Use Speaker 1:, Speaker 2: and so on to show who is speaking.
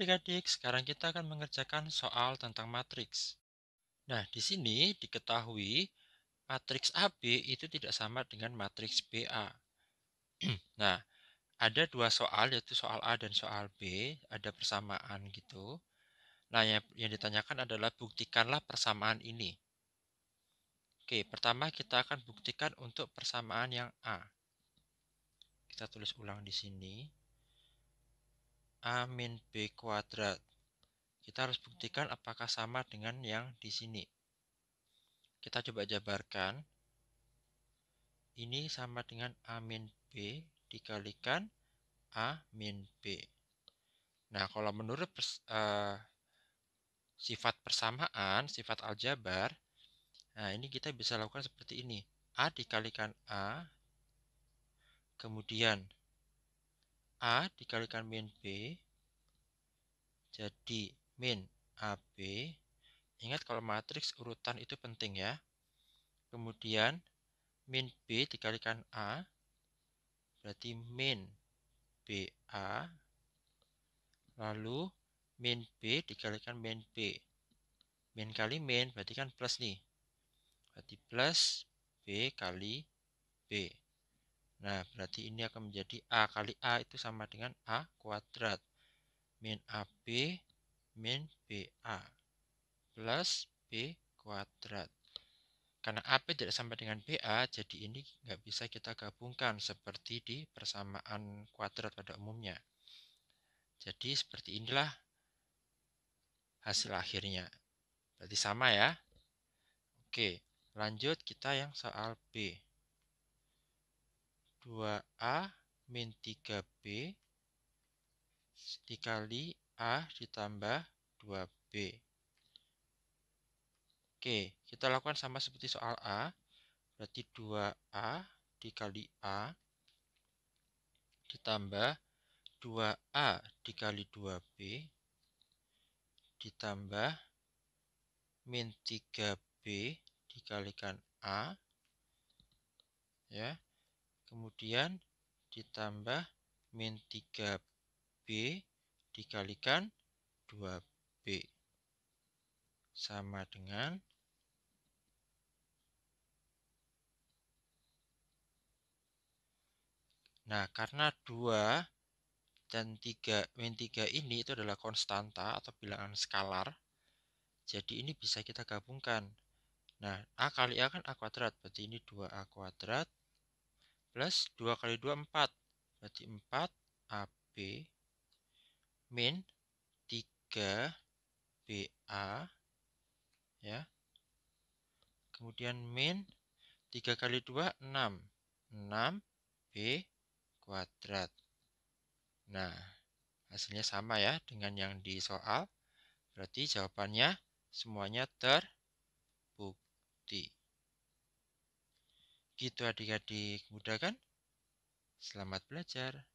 Speaker 1: adik-adik, sekarang kita akan mengerjakan soal tentang matriks. Nah, di sini diketahui matriks AB itu tidak sama dengan matriks BA. nah, ada dua soal yaitu soal A dan soal B, ada persamaan gitu. Nah, yang, yang ditanyakan adalah buktikanlah persamaan ini. Oke, pertama kita akan buktikan untuk persamaan yang A. Kita tulis ulang di sini. A min B kuadrat. Kita harus buktikan apakah sama dengan yang di sini. Kita coba jabarkan. Ini sama dengan A min B dikalikan A min B. Nah, kalau menurut pers uh, sifat persamaan, sifat aljabar, nah ini kita bisa lakukan seperti ini. A dikalikan A, kemudian A dikalikan min B jadi min AB ingat kalau matriks urutan itu penting ya kemudian min B dikalikan A berarti min BA lalu min B dikalikan min B min kali min berarti kan plus nih berarti plus B kali B Nah, berarti ini akan menjadi A kali A itu sama dengan A kuadrat. Min AB min BA plus B kuadrat. Karena AB tidak sama dengan BA, jadi ini nggak bisa kita gabungkan seperti di persamaan kuadrat pada umumnya. Jadi seperti inilah hasil akhirnya. Berarti sama ya. Oke, lanjut kita yang soal B. 2A min 3B dikali A ditambah 2B. Oke, kita lakukan sama seperti soal A. Berarti 2A dikali A ditambah 2A dikali 2B ditambah min 3B dikalikan A. Ya, Kemudian ditambah min 3B dikalikan 2B sama dengan Nah, karena 2 dan 3, min 3 ini itu adalah konstanta atau bilangan skalar. Jadi ini bisa kita gabungkan. Nah, A kali A kan A kuadrat, berarti ini 2A kuadrat plus 2 kali 2 4 berarti 4 AB min 3 BA ya kemudian min 3 kali 2 6 6 B kuadrat nah hasilnya sama ya dengan yang di soal berarti jawabannya semuanya terbukti Begitu adik-adik, mudah kan? Selamat belajar.